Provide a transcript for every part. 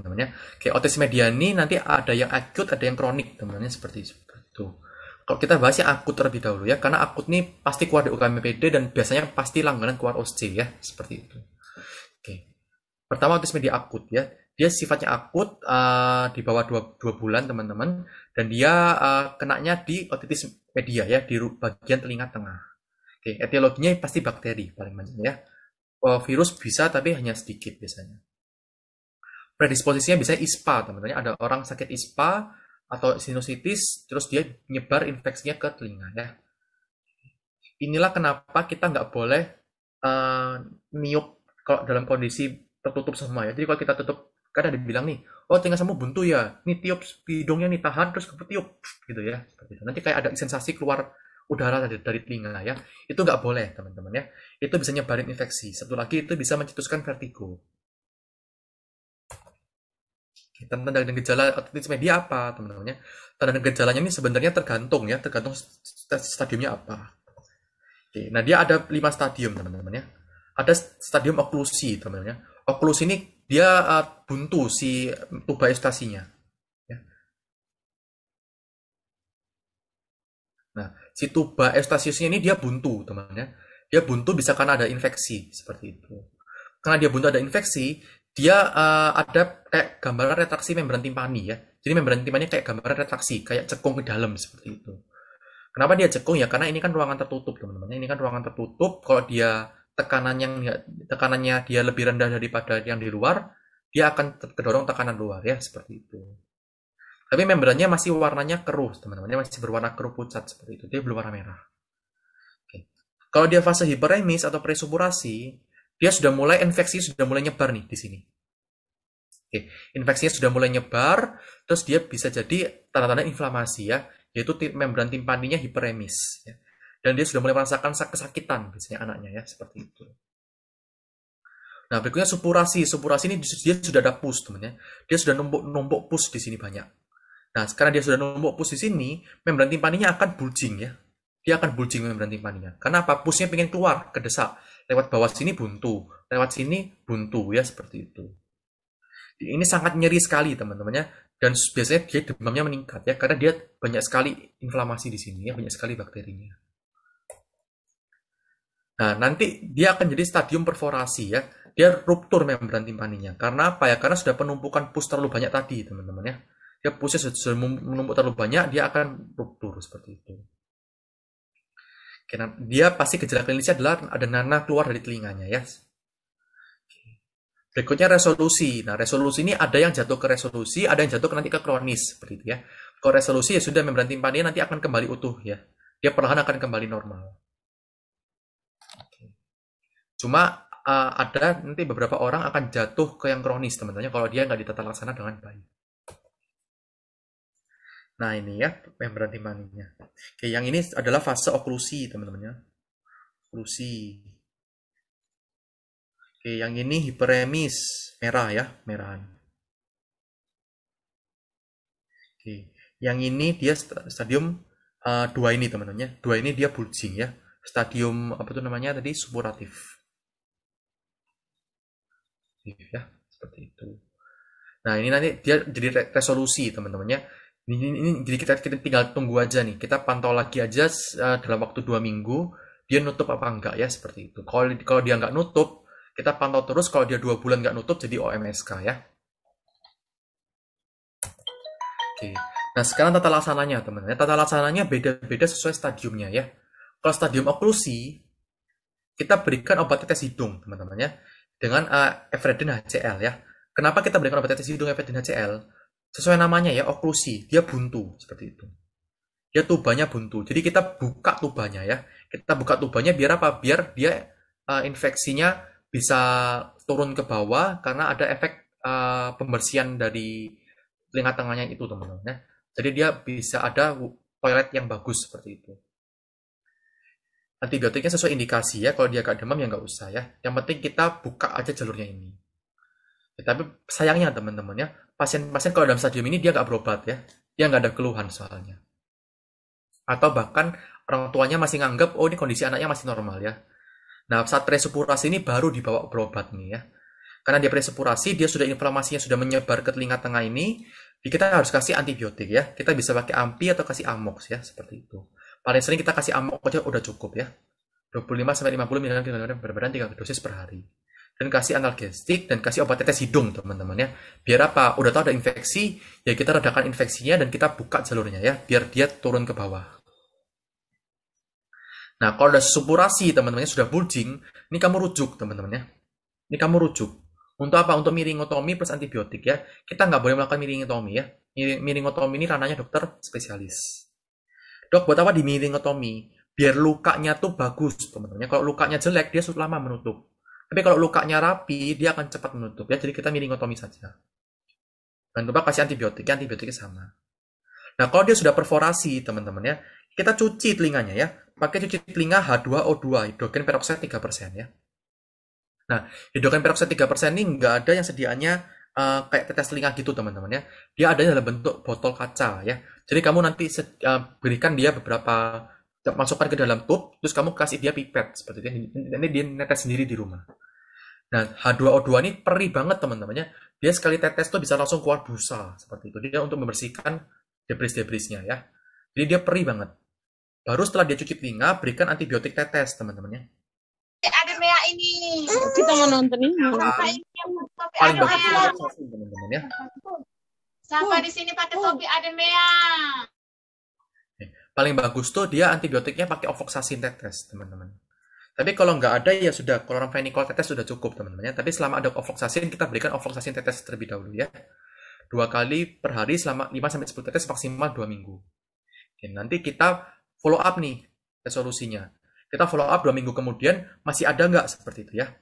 teman ya. Oke, otis media ini nanti ada yang akut ada yang kronik teman teman seperti itu kalau kita bahas yang akut terlebih dahulu ya karena akut ini pasti keluar di UKMPD dan biasanya pasti langganan keluar OSC ya seperti itu oke pertama otis media akut ya dia sifatnya akut uh, di bawah 2, dua bulan teman-teman dan dia uh, eh, nya di otitis media ya di bagian telinga tengah oke etiologinya pasti bakteri paling banyak ya oh, virus bisa tapi hanya sedikit biasanya predisposisinya bisa ISPA teman-teman ada orang sakit ISPA atau sinusitis terus dia nyebar infeksinya ke telinga ya inilah kenapa kita nggak boleh uh, niup kalau dalam kondisi tertutup semua ya jadi kalau kita tutup kan ada bilang nih oh telinga semua buntu ya nih tiup hidungnya nih tahan terus tiup gitu ya seperti itu nanti kayak ada sensasi keluar udara dari, dari telinga ya itu nggak boleh teman-teman ya itu bisa nyebarin infeksi satu lagi itu bisa mencetuskan vertigo tanda dan gejala otitis media apa teman teman ya tanda dan gejalanya ini sebenarnya tergantung ya tergantung stadiumnya apa Oke, nah dia ada lima stadium teman teman ya ada stadium oklusi teman teman ya oklusi ini dia eh, buntu si tuba estasinya ya. nah si tuba estasiusnya ini dia buntu teman teman ya dia buntu bisa karena ada infeksi seperti itu karena dia buntu ada infeksi dia uh, ada kayak gambaran retraksi membran timpani ya. Jadi membran timpani kayak gambaran retraksi, kayak cekung ke dalam seperti itu. Kenapa dia cekung ya? Karena ini kan ruangan tertutup teman-teman. Ini kan ruangan tertutup. Kalau dia tekanan yang tekanannya dia lebih rendah daripada yang di luar, dia akan terdorong tekanan luar ya seperti itu. Tapi membrannya masih warnanya keruh teman-teman. Ini masih berwarna keruh pucat seperti itu. Dia belum warna merah. Oke. Kalau dia fase hiperemis atau presuburasi, dia sudah mulai infeksi sudah mulai nyebar nih di sini. Oke, infeksinya sudah mulai nyebar, terus dia bisa jadi tanda-tanda inflamasi ya, yaitu membran timpaninya hiperemis. Ya. Dan dia sudah mulai merasakan kesakitan biasanya anaknya ya, seperti itu. Nah, berikutnya supurasi. Supurasi ini dia sudah ada pus, teman ya. Dia sudah numpuk-numpuk pus di sini banyak. Nah, sekarang dia sudah numpuk pus di sini, membran timpaninya akan bulging ya, dia akan bulging membran timpaninya. Kenapa? Pusnya pengen keluar, kedesak. Lewat bawah sini buntu, lewat sini buntu ya seperti itu. Ini sangat nyeri sekali teman-temannya dan biasanya dia demamnya meningkat ya karena dia banyak sekali inflamasi di sini ya, banyak sekali bakterinya. Nah, nanti dia akan jadi stadium perforasi ya. Dia ruptur membran timpaninya. Karena apa ya? Karena sudah penumpukan pus terlalu banyak tadi, teman-teman ya. Dia pusnya sudah menumpuk terlalu banyak, dia akan ruptur seperti itu dia pasti gejala klinisnya adalah ada nanah keluar dari telinganya ya. Berikutnya resolusi. Nah, resolusi ini ada yang jatuh ke resolusi, ada yang jatuh ke nanti ke kronis, seperti itu ya. Kalau resolusi ya sudah membran timpani nanti akan kembali utuh ya. Dia perlahan akan kembali normal. Cuma uh, ada nanti beberapa orang akan jatuh ke yang kronis teman-teman kalau dia nggak ditata laksana dengan baik. Nah ini ya membran himaninya. Oke, yang ini adalah fase oklusi teman-temannya. Oklusi. Oke, yang ini hiperemis merah ya, merahan. Oke, yang ini dia stadium uh, dua ini teman-temannya. Dua ini dia bulging ya, stadium apa tuh namanya tadi supuratif. Ya, seperti itu. Nah, ini nanti dia jadi resolusi teman teman ya. Ini, ini jadi kita kita tinggal tunggu aja nih. Kita pantau lagi aja uh, dalam waktu dua minggu dia nutup apa enggak ya seperti itu. Kalau kalau dia nggak nutup, kita pantau terus. Kalau dia dua bulan nggak nutup, jadi OMSK ya. Oke. Nah sekarang tata laksananya teman. -teman. Tata laksananya beda-beda sesuai stadiumnya ya. Kalau stadium oklusi, kita berikan obat tetes hidung teman-teman ya dengan uh, eh, Evredin HCl ya. Kenapa kita berikan obat tetes hidung Evredin HCl? sesuai namanya ya oklusi dia buntu seperti itu dia tubanya buntu jadi kita buka tubanya ya kita buka tubanya biar apa biar dia uh, infeksinya bisa turun ke bawah karena ada efek uh, pembersihan dari telinga tengahnya itu teman-teman ya. jadi dia bisa ada toilet yang bagus seperti itu antibiotiknya sesuai indikasi ya kalau dia agak demam ya nggak usah ya yang penting kita buka aja jalurnya ini ya, tapi sayangnya teman-teman ya pasien-pasien kalau dalam stadium ini dia nggak berobat ya dia nggak ada keluhan soalnya atau bahkan orang tuanya masih nganggap oh ini kondisi anaknya masih normal ya nah saat presupurasi ini baru dibawa berobat nih ya karena dia presupurasi dia sudah inflamasinya sudah menyebar ke telinga tengah ini ya kita harus kasih antibiotik ya kita bisa pakai ampi atau kasih amox ya seperti itu paling sering kita kasih amox aja udah cukup ya 25 sampai 50 mg per badan 3 dosis per hari dan kasih analgesik dan kasih obat tetes hidung teman-teman ya biar apa udah tahu ada infeksi ya kita redakan infeksinya dan kita buka jalurnya ya biar dia turun ke bawah Nah, kalau udah supurasi teman-temannya sudah bulging, ini kamu rujuk teman-temannya. Ini kamu rujuk. Untuk apa? Untuk miringotomi plus antibiotik ya. Kita nggak boleh melakukan miringotomi ya. Miringotomi ini ranahnya dokter spesialis. Dok, buat apa di miringotomi? Biar lukanya tuh bagus teman-temannya. Kalau lukanya jelek, dia sudah lama menutup. Tapi kalau lukanya rapi, dia akan cepat menutup. Ya, jadi kita miringotomi saja. Dan coba kasih antibiotik, ya, antibiotiknya sama. Nah, kalau dia sudah perforasi, teman-teman ya, kita cuci telinganya ya. Pakai cuci telinga H2O2, hidrogen peroksida 3% ya. Nah, hidrogen peroksida 3% ini nggak ada yang sediaannya uh, eh, kayak tetes telinga gitu, teman-teman ya. Dia ada dalam bentuk botol kaca ya. Jadi kamu nanti uh, berikan dia beberapa masukkan ke dalam tub, terus kamu kasih dia pipet seperti itu. Ini dia netes sendiri di rumah. Nah, H2O2 ini perih banget teman-temannya. Dia sekali tetes tuh bisa langsung keluar busa seperti itu. Dia untuk membersihkan debris-debrisnya ya. Jadi dia perih banget. Baru setelah dia cuci telinga, berikan antibiotik tetes teman-temannya. Ada Mea ini. Kita mau nonton ini. Paling bagus teman-teman ya. Siapa di sini pakai oh. topi ada Mea? paling bagus tuh dia antibiotiknya pakai ofloxacin tetes teman-teman tapi kalau nggak ada ya sudah kloramfenikol tetes sudah cukup teman-teman ya tapi selama ada ofloxacin kita berikan ofloxacin tetes terlebih dahulu ya dua kali per hari selama 5 sampai 10 tetes maksimal dua minggu Oke, nanti kita follow up nih resolusinya kita follow up dua minggu kemudian masih ada nggak seperti itu ya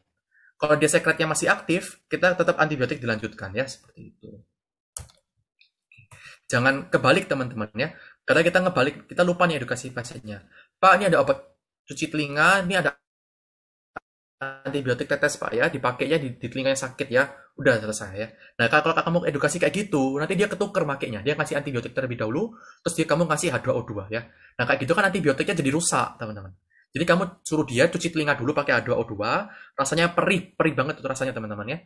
kalau dia sekretnya masih aktif, kita tetap antibiotik dilanjutkan ya, seperti itu. Jangan kebalik teman-teman ya. karena kita ngebalik, kita lupa nih edukasi pasiennya. Pak, ini ada obat cuci telinga, ini ada antibiotik tetes pak ya, dipakainya di, di telinga yang sakit ya, udah selesai ya. Nah kalau kamu edukasi kayak gitu, nanti dia ketuker makainya, dia kasih antibiotik terlebih dahulu, terus dia kamu kasih H2O2 ya. Nah kayak gitu kan antibiotiknya jadi rusak teman-teman. Jadi kamu suruh dia cuci telinga dulu pakai H2O2, rasanya perih, perih banget itu rasanya teman-teman ya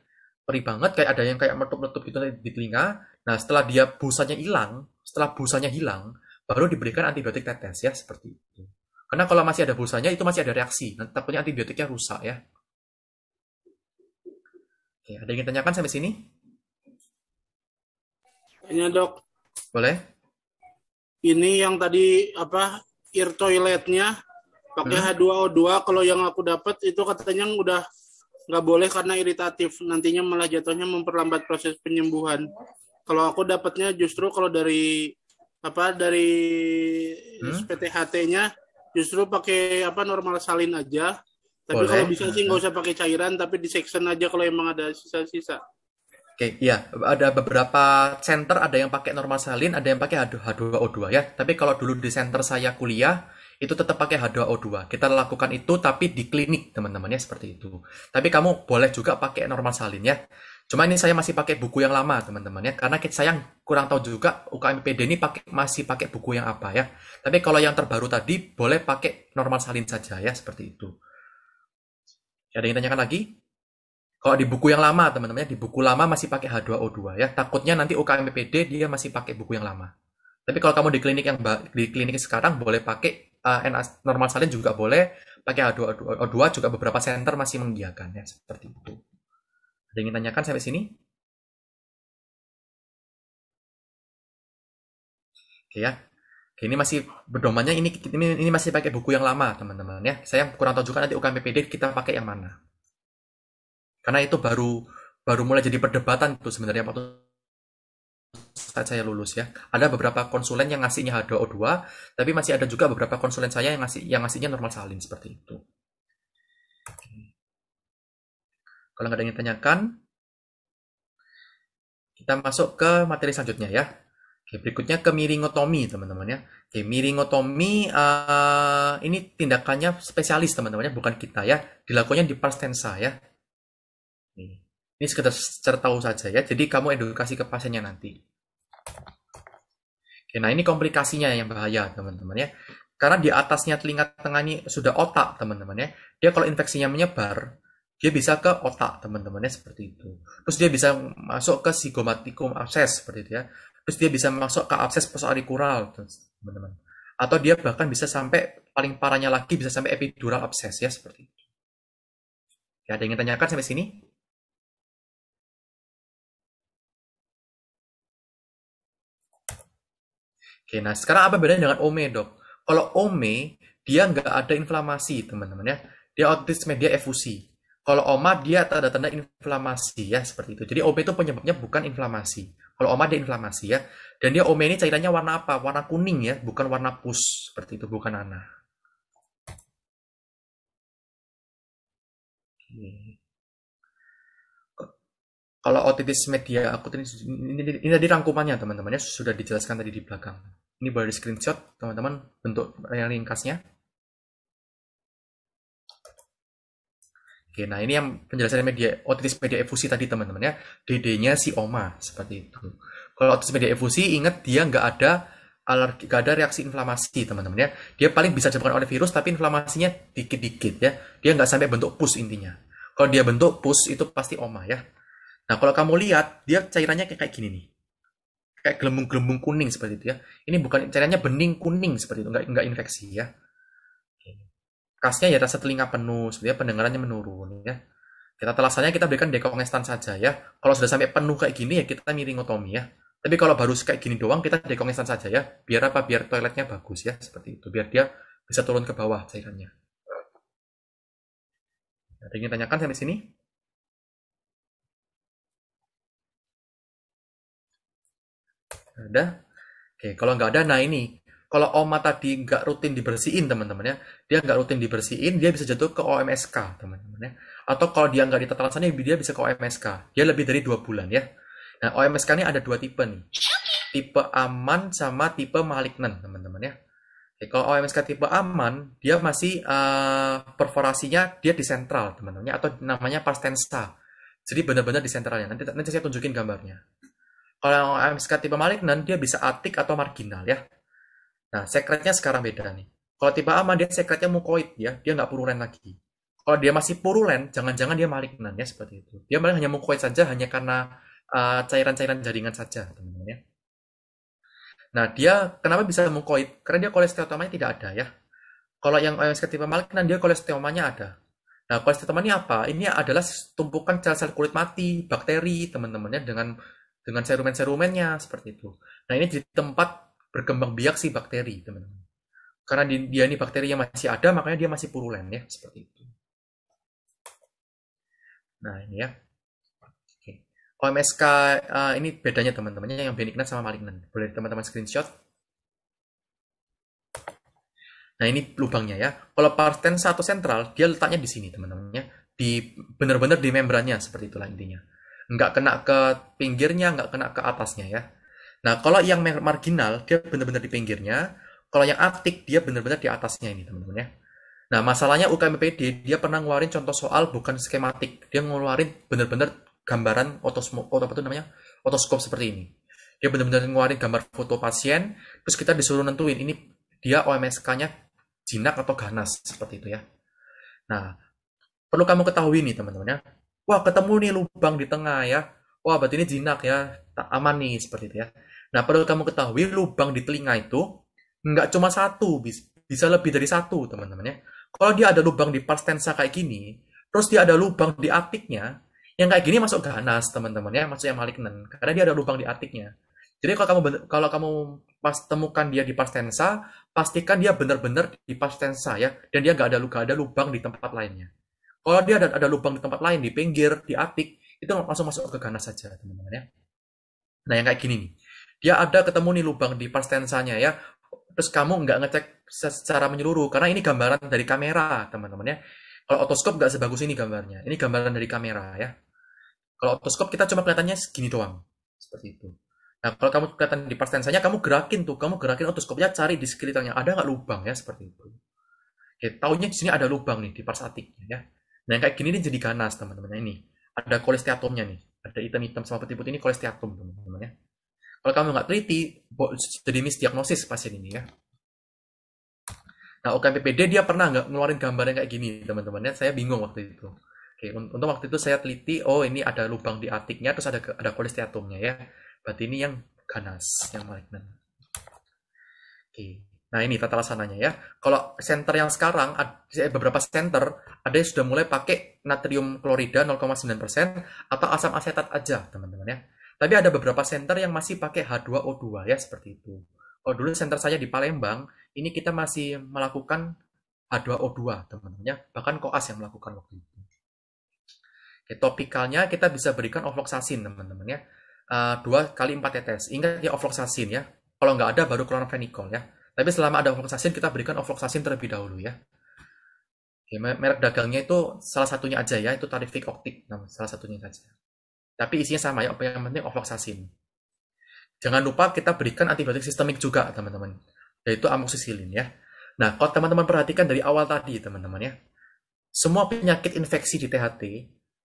perih banget kayak ada yang kayak meletup letup gitu di telinga. Nah, setelah dia busanya hilang, setelah busanya hilang, baru diberikan antibiotik tetes ya seperti itu. Karena kalau masih ada busanya itu masih ada reaksi, nah, takutnya antibiotiknya rusak ya. Oke, ada yang ditanyakan sampai sini? Tanya dok. Boleh? Ini yang tadi apa ear toiletnya pakai hmm. H2O2 kalau yang aku dapat itu katanya udah nggak boleh karena iritatif nantinya malah jatuhnya memperlambat proses penyembuhan kalau aku dapatnya justru kalau dari apa dari hmm? PTHT-nya justru pakai apa normal salin aja tapi boleh. kalau bisa sih nggak hmm. usah pakai cairan tapi di section aja kalau emang ada sisa-sisa Oke, okay, iya. Ada beberapa center, ada yang pakai normal salin, ada yang pakai H2O2 ya. Tapi kalau dulu di center saya kuliah, itu tetap pakai H2O2. Kita lakukan itu tapi di klinik teman-temannya seperti itu. Tapi kamu boleh juga pakai normal salin ya. Cuma ini saya masih pakai buku yang lama teman-temannya karena saya kurang tahu juga UKMPD ini pakai masih pakai buku yang apa ya. Tapi kalau yang terbaru tadi boleh pakai normal salin saja ya seperti itu. Ada yang tanyakan lagi? Kalau di buku yang lama teman-temannya di buku lama masih pakai H2O2 ya. Takutnya nanti UKMPD dia masih pakai buku yang lama. Tapi kalau kamu di klinik yang di klinik sekarang boleh pakai uh, eh, NA normal salin juga boleh, pakai A2, A2, O2 juga beberapa center masih menggiakan ya seperti itu. Ada yang ingin tanyakan sampai sini? Oke ya. Oke, ini masih berdomannya ini, ini ini masih pakai buku yang lama, teman-teman ya. Saya kurang tahu juga nanti UKMPPD kita pakai yang mana. Karena itu baru baru mulai jadi perdebatan tuh sebenarnya waktu saat saya lulus ya ada beberapa konsulen yang ngasihnya H2O2 tapi masih ada juga beberapa konsulen saya yang ngasih yang ngasihnya normal salin seperti itu kalau nggak ada yang tanyakan kita masuk ke materi selanjutnya ya Oke, berikutnya ke miringotomi teman-teman ya. Oke, miringotomi uh, ini tindakannya spesialis teman-teman ya, bukan kita ya. Dilakukannya di Parstensa ya. Ini sekedar tahu saja ya. Jadi kamu edukasi ke pasiennya nanti. Oke, nah ini komplikasinya yang bahaya teman-teman ya. Karena di atasnya telinga tengah ini sudah otak teman-teman ya. Dia kalau infeksinya menyebar, dia bisa ke otak teman-temannya seperti itu. Terus dia bisa masuk ke sigomatikum abses seperti itu ya. Terus dia bisa masuk ke abses posarikural teman-teman. Atau dia bahkan bisa sampai paling parahnya lagi bisa sampai epidural abses ya seperti itu. Ya, ada yang ingin tanyakan sampai sini? Oke, nah sekarang apa bedanya dengan OME dok? Kalau OME dia nggak ada inflamasi teman-teman ya. Dia autisme media efusi. Kalau OMA dia ada tanda inflamasi ya seperti itu. Jadi OME itu penyebabnya bukan inflamasi. Kalau OMA dia inflamasi ya. Dan dia OME ini cairannya warna apa? Warna kuning ya, bukan warna pus seperti itu, bukan anak. Oke kalau otitis media aku ini, ini, ini, ini tadi rangkumannya teman-temannya sudah dijelaskan tadi di belakang. Ini baru di screenshot teman-teman bentuk yang ringkasnya. Oke, nah ini yang penjelasan media otitis media efusi tadi teman-temannya, DD-nya si oma seperti itu. Kalau otitis media efusi ingat dia nggak ada alergi, nggak ada reaksi inflamasi teman teman ya. Dia paling bisa disebabkan oleh virus tapi inflamasinya dikit-dikit ya. Dia nggak sampai bentuk pus intinya. Kalau dia bentuk pus itu pasti oma ya. Nah, kalau kamu lihat, dia cairannya kayak, kayak gini nih. Kayak gelembung-gelembung kuning seperti itu ya. Ini bukan cairannya bening kuning seperti itu, enggak enggak infeksi ya. Kasnya ya rasa telinga penuh, seperti ya pendengarannya menurun ya. Kita telasannya kita berikan dekongestan saja ya. Kalau sudah sampai penuh kayak gini ya kita miring otomi ya. Tapi kalau baru kayak gini doang kita dekongestan saja ya. Biar apa? Biar toiletnya bagus ya seperti itu. Biar dia bisa turun ke bawah cairannya. Ada yang tanyakan sampai sini? ada. Oke, kalau nggak ada, nah ini. Kalau OMA tadi nggak rutin dibersihin, teman-teman ya. Dia nggak rutin dibersihin, dia bisa jatuh ke OMSK, teman-teman ya. Atau kalau dia nggak ditata dia bisa ke OMSK. Dia lebih dari dua bulan ya. Nah, OMSK ini ada dua tipe nih. Tipe aman sama tipe malignan, teman-teman ya. Oke, kalau OMSK tipe aman, dia masih uh, perforasinya dia di sentral, teman teman ya. atau namanya pastensa. Jadi benar-benar di sentralnya. Nanti nanti saya tunjukin gambarnya. Kalau yang AMSK tipe malignan dia bisa atik atau marginal ya. Nah, sekretnya sekarang beda nih. Kalau tipe aman dia sekretnya mukoid ya, dia nggak purulen lagi. Kalau dia masih purulen, jangan-jangan dia malignan ya seperti itu. Dia malah hanya mukoid saja hanya karena eh, cairan-cairan uh, jaringan saja, teman-teman ya. Nah, dia kenapa bisa mukoid? Karena dia kolesterolnya tidak ada ya. Kalau yang AMSK tipe malignan dia kolesterolnya ada, Nah, kolesterol ini apa? Ini adalah tumpukan sel-sel kulit mati, bakteri, teman-temannya dengan dengan serumen-serumennya seperti itu. Nah ini jadi tempat berkembang biak si bakteri teman-teman. Karena di, dia ini bakteri yang masih ada makanya dia masih purulen ya seperti itu. Nah ini ya. Oke. OMSK uh, eh, ini bedanya teman-temannya yang benignan sama malignan. Boleh teman-teman screenshot. Nah ini lubangnya ya. Kalau partensa atau sentral dia letaknya di sini teman-temannya. Di benar-benar di membrannya seperti itulah intinya nggak kena ke pinggirnya, nggak kena ke atasnya ya. Nah, kalau yang marginal, dia benar-benar di pinggirnya. Kalau yang aktif, dia benar-benar di atasnya ini, teman-teman ya. Nah, masalahnya UKMPD, dia pernah ngeluarin contoh soal bukan skematik. Dia ngeluarin benar-benar gambaran otosmo, oto, apa itu namanya? Otoskop seperti ini. Dia benar-benar ngeluarin gambar foto pasien, terus kita disuruh nentuin ini dia OMSK-nya jinak atau ganas, seperti itu ya. Nah, perlu kamu ketahui nih teman-teman ya Wah, ketemu nih lubang di tengah ya. Wah, berarti ini jinak ya. Tak aman nih seperti itu ya. Nah, perlu kamu ketahui lubang di telinga itu nggak cuma satu, bisa lebih dari satu, teman-teman ya. Kalau dia ada lubang di pars tensa kayak gini, terus dia ada lubang di atiknya, yang kayak gini masuk ganas, teman-teman ya, masuk yang malignan. Karena dia ada lubang di atiknya. Jadi kalau kamu kalau kamu pas temukan dia di pars tensa, pastikan dia benar-benar di pars tensa ya, dan dia nggak ada luka ada lubang di tempat lainnya. Kalau dia ada, ada lubang di tempat lain, di pinggir, di atik itu langsung masuk ke ganas saja, teman-teman ya. Nah, yang kayak gini nih. Dia ada ketemu nih lubang di pastensanya ya. Terus kamu nggak ngecek secara menyeluruh, karena ini gambaran dari kamera, teman-teman ya. Kalau otoskop nggak sebagus ini gambarnya. Ini gambaran dari kamera ya. Kalau otoskop kita cuma kelihatannya segini doang. Seperti itu. Nah, kalau kamu kelihatan di pastensanya, kamu gerakin tuh, kamu gerakin otoskopnya cari di sekitarnya. Ada nggak lubang ya, seperti itu. Oke, taunya di sini ada lubang nih di pars atiknya ya. Nah, yang kayak gini ini jadi ganas, teman-teman. Nah, ini ada kolesteatomnya nih. Ada hitam-hitam sama putih-putih ini kolesteatom, teman-teman ya. Kalau kamu nggak teliti, jadi misdiagnosis pasien ini ya. Nah, OKMPPD dia pernah nggak ngeluarin gambar yang kayak gini, teman-teman. Ya, saya bingung waktu itu. Oke, untuk waktu itu saya teliti, oh ini ada lubang di atiknya, terus ada ada kolesteatomnya ya. Berarti ini yang ganas, yang malignan. Oke. Nah ini tata laksananya ya. Kalau center yang sekarang, eh, beberapa center ada yang sudah mulai pakai natrium klorida 0,9% atau asam asetat aja teman-teman ya. Tapi ada beberapa center yang masih pakai H2O2 ya seperti itu. Kalau dulu center saya di Palembang, ini kita masih melakukan H2O2 teman-teman ya. Bahkan koas yang melakukan waktu itu. Oke, topikalnya kita bisa berikan ofloxacin teman-teman ya. Uh, kali empat tetes. Ingat ya ofloxacin ya. Kalau nggak ada baru klorofenikol ya tapi selama ada ofloxacin kita berikan ofloxacin terlebih dahulu ya. Oke, merek dagangnya itu salah satunya aja ya, itu tarifik optik, nah, salah satunya saja. Tapi isinya sama ya, apa yang penting ofloxacin. Jangan lupa kita berikan antibiotik sistemik juga, teman-teman. Yaitu amoxicillin ya. Nah, kalau teman-teman perhatikan dari awal tadi, teman-teman ya. Semua penyakit infeksi di THT,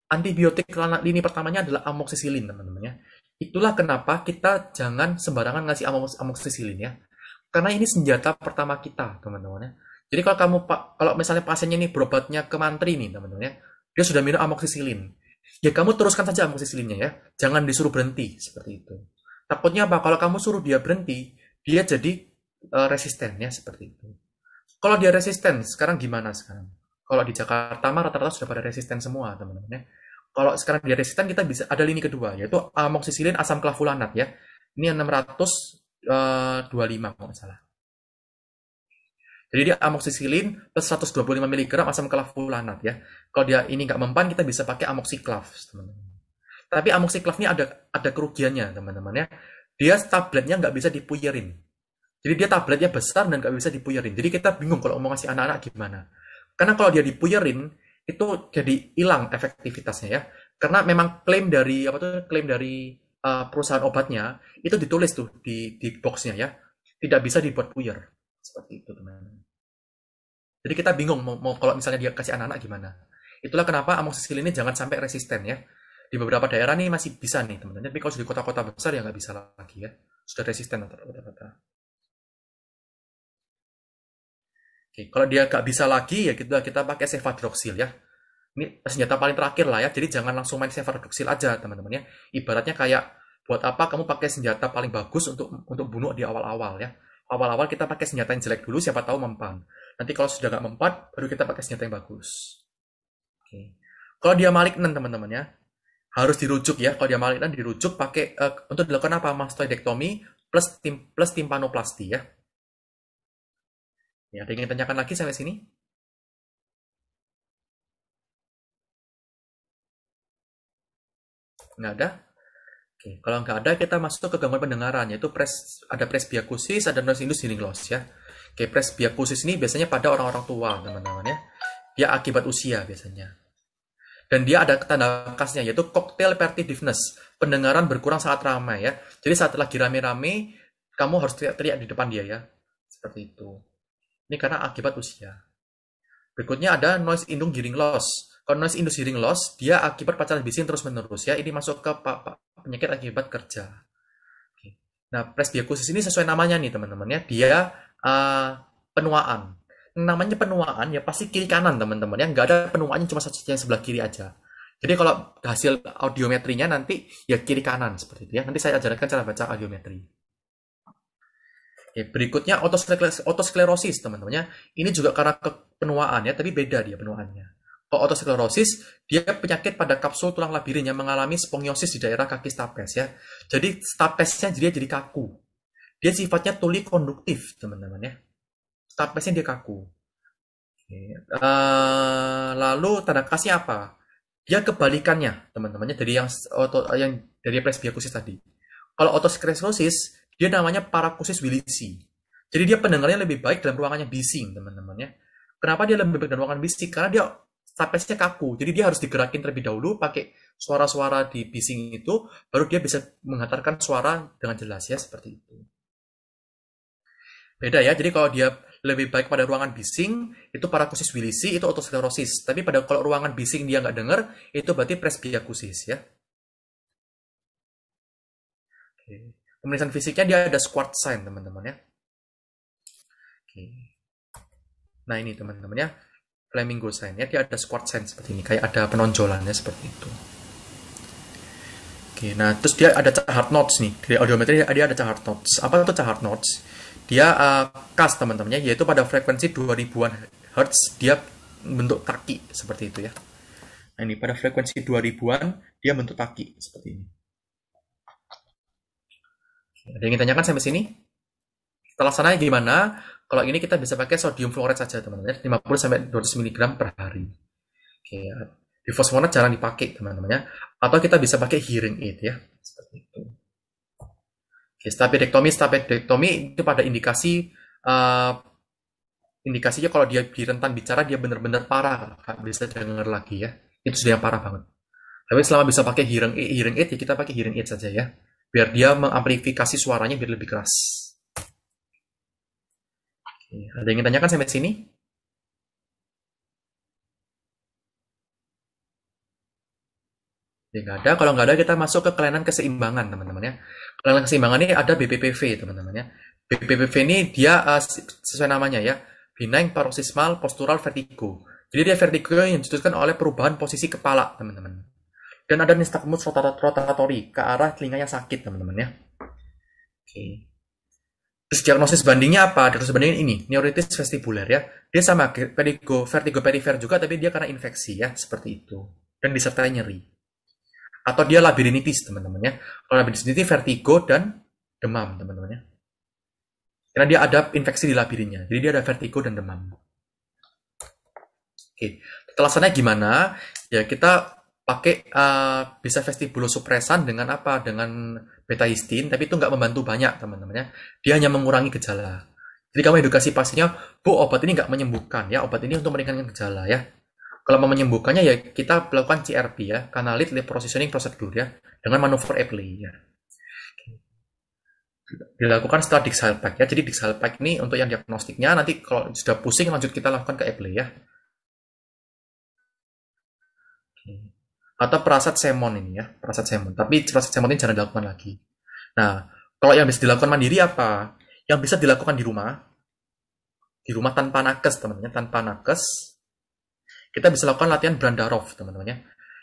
antibiotik lini pertamanya adalah amoxicillin, teman-teman ya. Itulah kenapa kita jangan sembarangan ngasih amoxicillin ya karena ini senjata pertama kita teman-teman ya. Jadi kalau kamu kalau misalnya pasiennya ini berobatnya ke mantri nih teman-teman ya, dia sudah minum amoksisilin. Ya kamu teruskan saja amoksisilinnya ya, jangan disuruh berhenti seperti itu. Takutnya apa? Kalau kamu suruh dia berhenti, dia jadi uh, ya seperti itu. Kalau dia resisten, sekarang gimana sekarang? Kalau di Jakarta mah rata-rata sudah pada resisten semua teman-teman ya. Kalau sekarang dia resisten kita bisa ada lini kedua yaitu amoksisilin asam klavulanat ya. Ini 600 25 eh, kalau nggak salah. Jadi dia amoxicillin plus 125 mg asam klavulanat ya. Kalau dia ini nggak mempan kita bisa pakai amoksiklav teman-teman. Tapi amoksiklav ini ada ada kerugiannya teman-teman ya. Dia tabletnya nggak bisa dipuyerin. Jadi dia tabletnya besar dan nggak bisa dipuyerin. Jadi kita bingung kalau mau ngasih anak-anak gimana. Karena kalau dia dipuyerin itu jadi hilang efektivitasnya ya. Karena memang klaim dari apa tuh klaim dari uh, perusahaan obatnya itu ditulis tuh di di boxnya ya tidak bisa dibuat puyer seperti itu teman jadi kita bingung mau, mau kalau misalnya dia kasih anak-anak gimana itulah kenapa amoxicillin ini jangan sampai resisten ya di beberapa daerah nih masih bisa nih teman-teman tapi kalau di kota-kota besar ya nggak bisa lagi ya sudah resisten atau apa Oke, kalau dia nggak bisa lagi ya kita kita pakai cefadroxil ya ini senjata paling terakhir lah ya jadi jangan langsung main saver kecil aja teman-teman ya ibaratnya kayak buat apa kamu pakai senjata paling bagus untuk untuk bunuh di awal-awal ya awal-awal kita pakai senjata yang jelek dulu siapa tahu mempan nanti kalau sudah nggak mempan baru kita pakai senjata yang bagus oke kalau dia malignan teman-teman ya harus dirujuk ya kalau dia malik malignan dirujuk pakai uh, untuk dilakukan apa mastoidektomi plus tim plus timpanoplasti ya ya ada yang ingin tanyakan lagi sampai sini Nggak ada? Oke, kalau nggak ada kita masuk ke gangguan pendengaran yaitu pres ada presbiakusis, ada noise induced hearing loss ya. Oke, presbiakusis ini biasanya pada orang-orang tua, teman-teman ya. Dia ya, akibat usia biasanya. Dan dia ada tanda khasnya yaitu cocktail pertitiveness, pendengaran berkurang saat ramai ya. Jadi saat lagi rame-rame kamu harus teriak-teriak di depan dia ya. Seperti itu. Ini karena akibat usia. Berikutnya ada noise indung hearing loss noise inducing loss dia akibat pacaran bising terus menerus ya ini masuk ke penyakit akibat kerja Oke. nah presbiakusis ini sesuai namanya nih teman-teman ya dia uh, penuaan namanya penuaan ya pasti kiri kanan teman-teman ya nggak ada penuaannya cuma satu yang sebelah kiri aja jadi kalau hasil audiometrinya nanti ya kiri kanan seperti itu ya nanti saya ajarkan cara baca audiometri Oke, berikutnya otosklerosis teman teman ya. ini juga karena kepenuaan ya tapi beda dia penuaannya otosklerosis dia penyakit pada kapsul tulang labirin yang mengalami spongiosis di daerah kaki stapes ya. Jadi stapesnya jadi jadi kaku. Dia sifatnya tuli konduktif teman-teman ya. Stapesnya dia kaku. Uh, lalu tanda kasih apa? Dia ya, kebalikannya teman-temannya dari yang oto, yang dari presbiakusis tadi. Kalau otosklerosis dia namanya parakusis willisi. Jadi dia pendengarannya lebih baik dalam ruangannya bising teman-temannya. Kenapa dia lebih baik dalam ruangan bising? Karena dia stapesnya kaku. Jadi dia harus digerakin terlebih dahulu pakai suara-suara di bising itu, baru dia bisa menghantarkan suara dengan jelas ya seperti itu. Beda ya. Jadi kalau dia lebih baik pada ruangan bising, itu parakusis wilisi, itu otosklerosis. Tapi pada kalau ruangan bising dia nggak dengar, itu berarti presbiakusis ya. Oke. Pemeriksaan fisiknya dia ada squat sign teman-teman ya. Oke. Nah ini teman-teman ya flamingo sign ya dia ada squat sign seperti ini kayak ada penonjolannya seperti itu oke nah terus dia ada chart notes nih dari audiometri dia ada chart notes apa itu chart notes dia uh, eh, khas teman-temannya yaitu pada frekuensi 2000-an hertz dia bentuk kaki seperti itu ya nah ini pada frekuensi 2000-an dia bentuk kaki seperti ini ada yang ingin tanyakan sampai sini? Setelah sana gimana? Kalau ini kita bisa pakai sodium fluoride saja teman-teman, 50 ya. sampai 200 mg per hari. Oke, ya. okay. jarang dipakai teman-teman ya. Atau kita bisa pakai hearing aid ya, seperti itu. Oke, okay. stapedektomi, stapedektomi itu pada indikasi uh, indikasinya kalau dia di rentan bicara dia benar-benar parah, nggak bisa dengar lagi ya. Itu sudah yang parah banget. Tapi selama bisa pakai hearing aid, hearing aid ya kita pakai hearing aid saja ya. Biar dia mengamplifikasi suaranya biar lebih keras. Iya, ada yang ingin tanyakan sampai sini? Jika ya, ada. Kalau nggak ada, kita masuk ke kelainan keseimbangan, teman-teman ya. Kelainan keseimbangan ini ada BPPV, teman-teman ya. BPPV ini dia uh, sesuai namanya ya, benign paroxysmal postural vertigo. Jadi dia vertigo yang dicetuskan oleh perubahan posisi kepala, teman-teman. Dan ada nystagmus rotatori ke arah telinga yang sakit, teman-teman ya. Oke. Okay terus diagnosis bandingnya apa? Diagnosis bandingnya ini, neuritis vestibular ya. Dia sama perigo, vertigo perifer juga, tapi dia karena infeksi ya, seperti itu. Dan disertai nyeri. Atau dia labirinitis, teman-teman ya. Kalau labirinitis, vertigo dan demam, teman-teman ya. Karena dia ada infeksi di labirinnya. Jadi dia ada vertigo dan demam. Oke, kelasannya gimana? Ya kita pakai uh, bisa supresan dengan apa? Dengan beta histin, tapi itu nggak membantu banyak teman-temannya. Dia hanya mengurangi gejala. Jadi kamu edukasi pastinya bu obat ini nggak menyembuhkan ya, obat ini untuk meringankan gejala ya. Kalau mau menyembuhkannya ya kita melakukan CRP ya, kanalit positioning prosedur ya, dengan manuver Epley ya. Dilakukan setelah Dixal Pack ya, jadi Dixal Pack ini untuk yang diagnostiknya nanti kalau sudah pusing lanjut kita lakukan ke Epley ya. atau perasat semon ini ya perasat semon tapi perasat semon ini jangan dilakukan lagi nah kalau yang bisa dilakukan mandiri apa yang bisa dilakukan di rumah di rumah tanpa nakes teman-teman tanpa nakes kita bisa lakukan latihan brandarov teman teman ya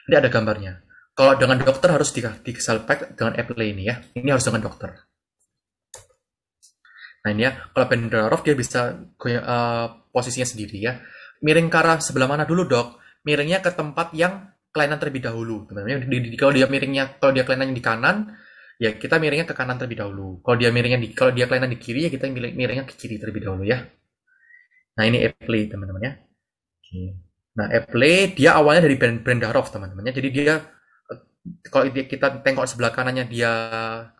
ini ada gambarnya kalau dengan dokter harus di, di pack dengan Apple ini ya ini harus dengan dokter nah ini ya kalau brandarov dia bisa uh, posisinya sendiri ya miring ke arah sebelah mana dulu dok miringnya ke tempat yang kelainan terlebih dahulu. Teman-teman, di, di, kalau dia miringnya, kalau dia kelainan di kanan, ya kita miringnya ke kanan terlebih dahulu. Kalau dia miringnya di, kalau dia kelainan di kiri, ya kita miringnya ke kiri terlebih dahulu ya. Nah ini Apple teman-teman ya. Nah Apple dia awalnya dari brand, brand teman teman-temannya. Jadi dia eh, kalau dia, kita tengok sebelah kanannya dia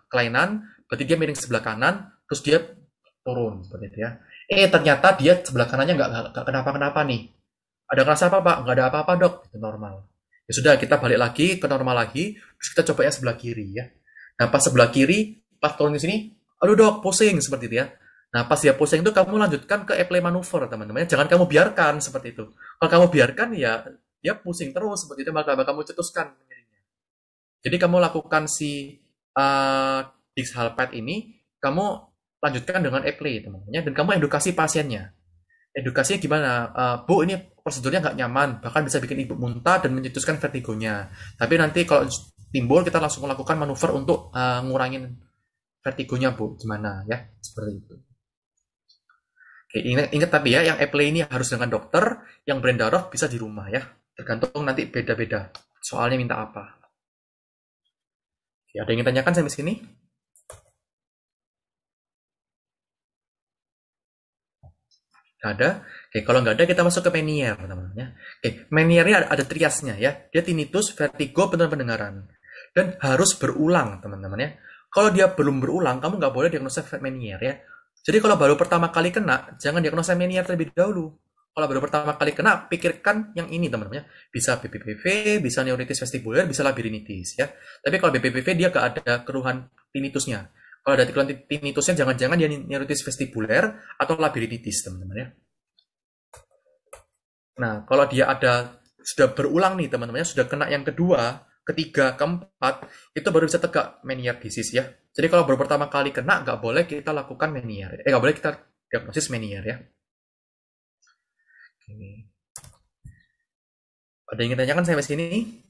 kelainan, berarti dia miring sebelah kanan, terus dia turun seperti itu ya. Eh ternyata dia sebelah kanannya nggak kenapa-kenapa nih. Ada rasa apa pak? Nggak ada apa-apa dok, itu normal Ya sudah, kita balik lagi ke normal lagi, terus kita coba yang sebelah kiri ya. Nah, pas sebelah kiri, pas turun ke sini, aduh dok, pusing seperti itu ya. Nah, pas dia pusing itu kamu lanjutkan ke apply manuver, teman-teman. Ya. Jangan kamu biarkan seperti itu. Kalau kamu biarkan ya dia pusing terus seperti itu maka kamu cetuskan Jadi kamu lakukan si uh, ini, kamu lanjutkan dengan apply teman-teman ya. dan kamu edukasi pasiennya. Edukasinya gimana? Uh, Bu, ini prosedurnya nggak nyaman, bahkan bisa bikin ibu muntah dan mencetuskan vertigonya. Tapi nanti kalau timbul kita langsung melakukan manuver untuk uh, ngurangin vertigonya bu, gimana ya seperti itu. Oke, ingat, ingat tapi ya, yang Apple ini harus dengan dokter, yang darah bisa di rumah ya, tergantung nanti beda-beda soalnya minta apa. Oke, ada yang ingin ditanyakan sampai sini? Nggak ada. Oke, kalau nggak ada kita masuk ke menier, teman-teman ya. Oke, menier ada, ada triasnya ya. Dia tinnitus, vertigo, penurunan pendengaran. Dan harus berulang, teman-teman ya. Kalau dia belum berulang, kamu nggak boleh diagnosa menier ya. Jadi kalau baru pertama kali kena, jangan diagnosa menier terlebih dahulu. Kalau baru pertama kali kena, pikirkan yang ini teman-teman ya. Bisa BPPV, bisa neuritis vestibular, bisa labirinitis ya. Tapi kalau BPPV dia nggak ada keruhan tinnitusnya. Kalau ada tikulan tinnitusnya jangan-jangan dia neuritis vestibuler atau labiriditis teman-teman ya. Nah, kalau dia ada sudah berulang nih teman-teman ya, sudah kena yang kedua, ketiga, keempat, itu baru bisa tegak menier disease ya. Jadi kalau baru pertama kali kena, nggak boleh kita lakukan menier. Eh, nggak boleh kita diagnosis menier ya. Ada yang ingin tanyakan sampai sini?